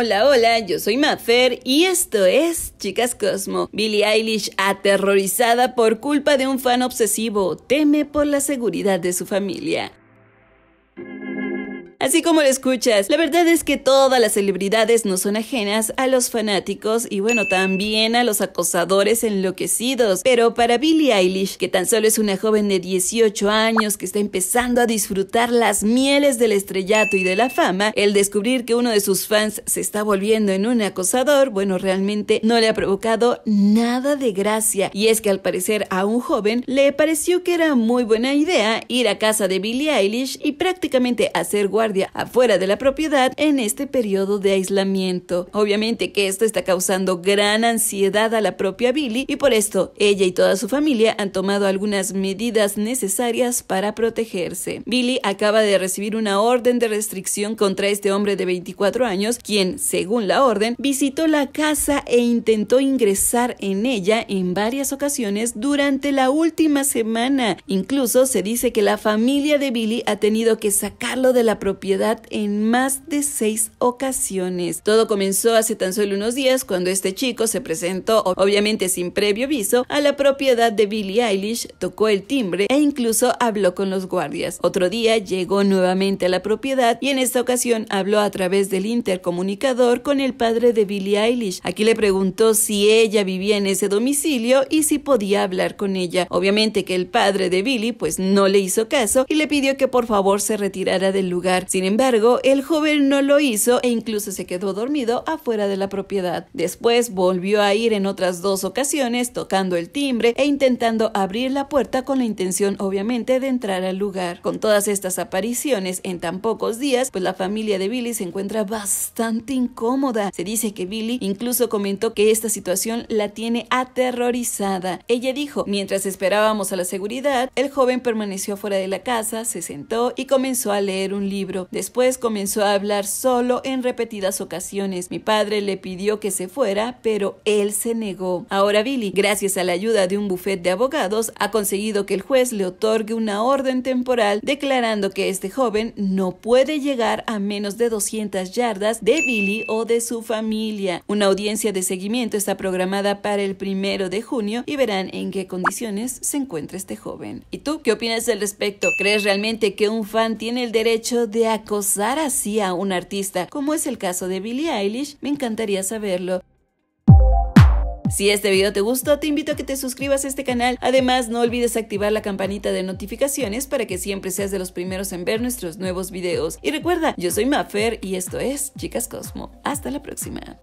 Hola, hola, yo soy Mafer y esto es Chicas Cosmo. Billie Eilish, aterrorizada por culpa de un fan obsesivo, teme por la seguridad de su familia. Así como lo escuchas, la verdad es que todas las celebridades no son ajenas a los fanáticos y bueno, también a los acosadores enloquecidos. Pero para Billie Eilish, que tan solo es una joven de 18 años que está empezando a disfrutar las mieles del estrellato y de la fama, el descubrir que uno de sus fans se está volviendo en un acosador, bueno, realmente no le ha provocado nada de gracia. Y es que al parecer a un joven le pareció que era muy buena idea ir a casa de Billie Eilish y prácticamente hacer guardia afuera de la propiedad en este periodo de aislamiento. Obviamente que esto está causando gran ansiedad a la propia Billy y por esto ella y toda su familia han tomado algunas medidas necesarias para protegerse. Billy acaba de recibir una orden de restricción contra este hombre de 24 años, quien, según la orden, visitó la casa e intentó ingresar en ella en varias ocasiones durante la última semana. Incluso se dice que la familia de Billy ha tenido que sacarlo de la propiedad en más de seis ocasiones. Todo comenzó hace tan solo unos días cuando este chico se presentó, obviamente sin previo aviso, a la propiedad de Billie Eilish, tocó el timbre e incluso habló con los guardias. Otro día llegó nuevamente a la propiedad y en esta ocasión habló a través del intercomunicador con el padre de Billie Eilish. Aquí le preguntó si ella vivía en ese domicilio y si podía hablar con ella. Obviamente que el padre de Billie pues no le hizo caso y le pidió que por favor se retirara del lugar. Sin embargo, el joven no lo hizo e incluso se quedó dormido afuera de la propiedad. Después volvió a ir en otras dos ocasiones tocando el timbre e intentando abrir la puerta con la intención obviamente de entrar al lugar. Con todas estas apariciones en tan pocos días, pues la familia de Billy se encuentra bastante incómoda. Se dice que Billy incluso comentó que esta situación la tiene aterrorizada. Ella dijo, mientras esperábamos a la seguridad, el joven permaneció fuera de la casa, se sentó y comenzó a leer un libro Después comenzó a hablar solo en repetidas ocasiones. Mi padre le pidió que se fuera, pero él se negó. Ahora Billy, gracias a la ayuda de un bufete de abogados, ha conseguido que el juez le otorgue una orden temporal declarando que este joven no puede llegar a menos de 200 yardas de Billy o de su familia. Una audiencia de seguimiento está programada para el primero de junio y verán en qué condiciones se encuentra este joven. ¿Y tú qué opinas al respecto? ¿Crees realmente que un fan tiene el derecho de acosar así a un artista, como es el caso de Billie Eilish? Me encantaría saberlo. Si este video te gustó, te invito a que te suscribas a este canal. Además, no olvides activar la campanita de notificaciones para que siempre seas de los primeros en ver nuestros nuevos videos. Y recuerda, yo soy Mafer y esto es Chicas Cosmo. Hasta la próxima.